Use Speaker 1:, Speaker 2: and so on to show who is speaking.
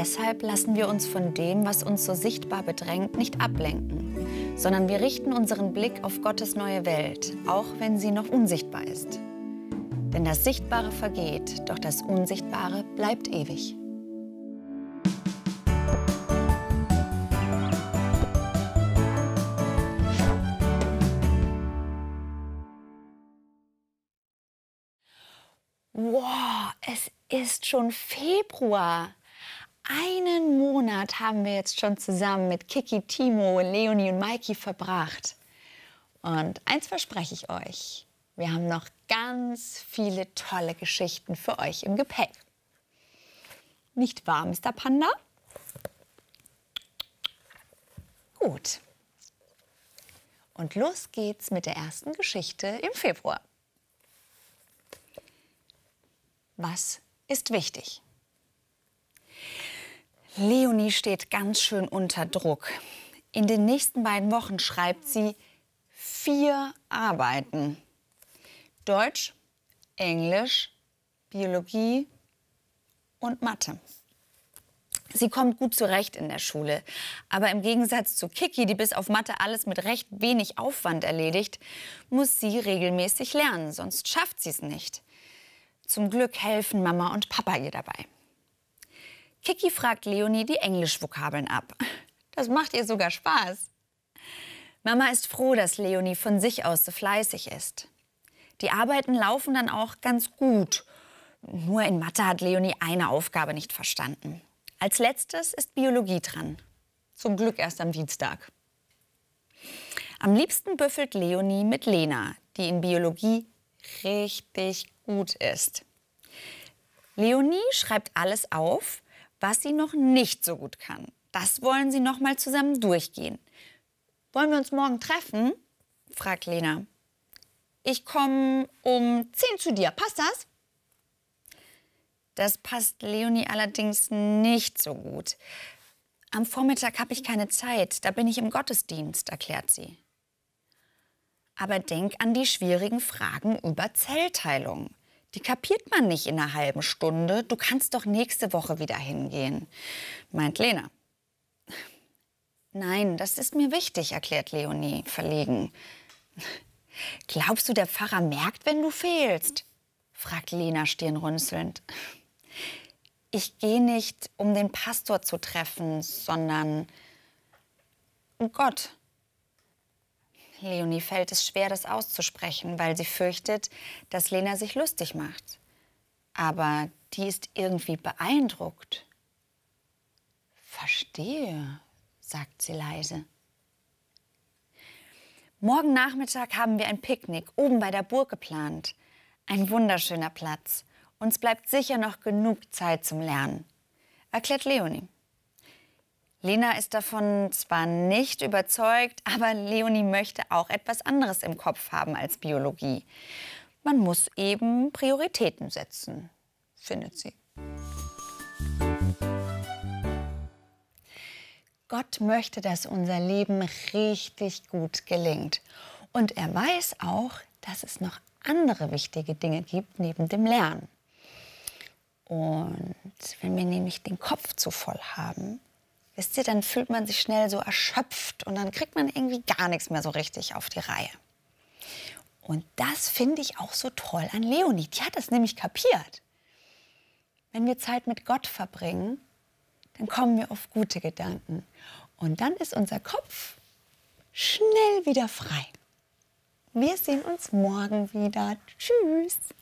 Speaker 1: Deshalb lassen wir uns von dem, was uns so sichtbar bedrängt, nicht ablenken, sondern wir richten unseren Blick auf Gottes neue Welt, auch wenn sie noch unsichtbar ist. Denn das Sichtbare vergeht, doch das Unsichtbare bleibt ewig. Wow, es ist schon Februar einen Monat haben wir jetzt schon zusammen mit Kiki, Timo, Leonie und Maiki verbracht. Und eins verspreche ich euch, wir haben noch ganz viele tolle Geschichten für euch im Gepäck. Nicht wahr, Mr. Panda? Gut. Und los geht's mit der ersten Geschichte im Februar. Was ist wichtig? Leonie steht ganz schön unter Druck. In den nächsten beiden Wochen schreibt sie vier Arbeiten. Deutsch, Englisch, Biologie und Mathe. Sie kommt gut zurecht in der Schule. Aber im Gegensatz zu Kiki, die bis auf Mathe alles mit recht wenig Aufwand erledigt, muss sie regelmäßig lernen, sonst schafft sie es nicht. Zum Glück helfen Mama und Papa ihr dabei. Kiki fragt Leonie die Englischvokabeln ab. Das macht ihr sogar Spaß. Mama ist froh, dass Leonie von sich aus so fleißig ist. Die Arbeiten laufen dann auch ganz gut. Nur in Mathe hat Leonie eine Aufgabe nicht verstanden. Als letztes ist Biologie dran. Zum Glück erst am Dienstag. Am liebsten büffelt Leonie mit Lena, die in Biologie richtig gut ist. Leonie schreibt alles auf, was sie noch nicht so gut kann. Das wollen sie noch mal zusammen durchgehen. Wollen wir uns morgen treffen? fragt Lena. Ich komme um 10 zu dir. Passt das? Das passt Leonie allerdings nicht so gut. Am Vormittag habe ich keine Zeit, da bin ich im Gottesdienst, erklärt sie. Aber denk an die schwierigen Fragen über Zellteilung. Die kapiert man nicht in einer halben Stunde. Du kannst doch nächste Woche wieder hingehen, meint Lena. Nein, das ist mir wichtig, erklärt Leonie verlegen. Glaubst du, der Pfarrer merkt, wenn du fehlst? fragt Lena stirnrunzelnd. Ich gehe nicht, um den Pastor zu treffen, sondern um Gott. Leonie fällt es schwer, das auszusprechen, weil sie fürchtet, dass Lena sich lustig macht. Aber die ist irgendwie beeindruckt. Verstehe, sagt sie leise. Morgen Nachmittag haben wir ein Picknick oben bei der Burg geplant. Ein wunderschöner Platz. Uns bleibt sicher noch genug Zeit zum Lernen, erklärt Leonie. Lena ist davon zwar nicht überzeugt, aber Leonie möchte auch etwas anderes im Kopf haben als Biologie. Man muss eben Prioritäten setzen, findet sie. Gott möchte, dass unser Leben richtig gut gelingt. Und er weiß auch, dass es noch andere wichtige Dinge gibt neben dem Lernen. Und wenn wir nämlich den Kopf zu voll haben, wisst ihr, dann fühlt man sich schnell so erschöpft und dann kriegt man irgendwie gar nichts mehr so richtig auf die Reihe. Und das finde ich auch so toll an Leonie. Die hat das nämlich kapiert. Wenn wir Zeit mit Gott verbringen, dann kommen wir auf gute Gedanken. Und dann ist unser Kopf schnell wieder frei. Wir sehen uns morgen wieder. Tschüss.